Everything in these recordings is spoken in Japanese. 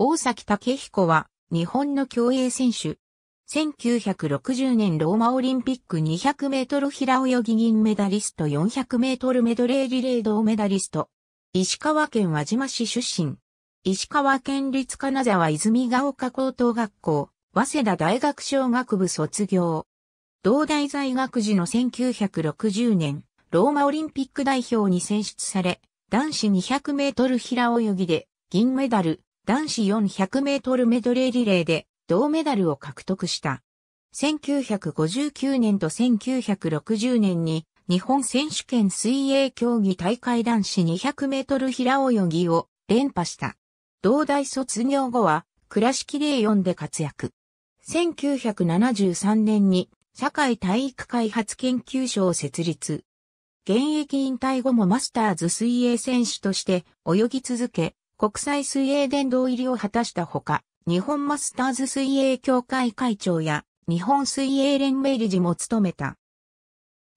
大崎武彦は、日本の競泳選手。1960年ローマオリンピック200メートル平泳ぎ銀メダリスト400メートルメドレーリレー銅メダリスト。石川県輪島市出身。石川県立金沢泉ヶ丘高等学校、早稲田大学小学部卒業。同大在学時の1960年、ローマオリンピック代表に選出され、男子200メートル平泳ぎで銀メダル、男子400メートルメドレーリレーで銅メダルを獲得した。1959年と1960年に日本選手権水泳競技大会男子200メートル平泳ぎを連覇した。同大卒業後は倉敷レー4で活躍。1973年に社会体育開発研究所を設立。現役引退後もマスターズ水泳選手として泳ぎ続け、国際水泳殿堂入りを果たしたほか、日本マスターズ水泳協会会長や日本水泳連盟理事も務めた。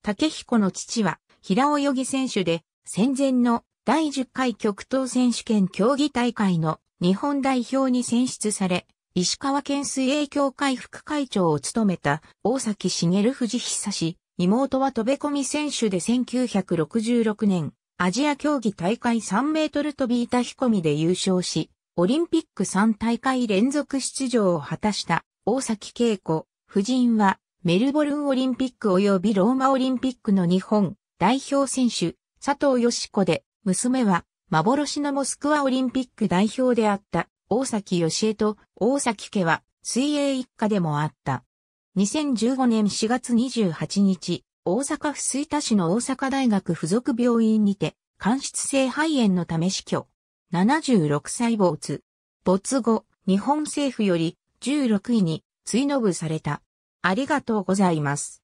竹彦の父は平泳ぎ選手で戦前の第10回極東選手権競技大会の日本代表に選出され、石川県水泳協会副会長を務めた大崎茂藤久氏、妹は飛び込み選手で1966年、アジア競技大会3メートル飛び板飛込みで優勝し、オリンピック3大会連続出場を果たした大崎恵子夫人はメルボルンオリンピック及びローマオリンピックの日本代表選手佐藤よし子で娘は幻のモスクワオリンピック代表であった大崎よしえと大崎家は水泳一家でもあった。2015年4月28日、大阪府水田市の大阪大学附属病院にて、間質性肺炎のため死去。76歳没。没後、日本政府より16位に追伸された。ありがとうございます。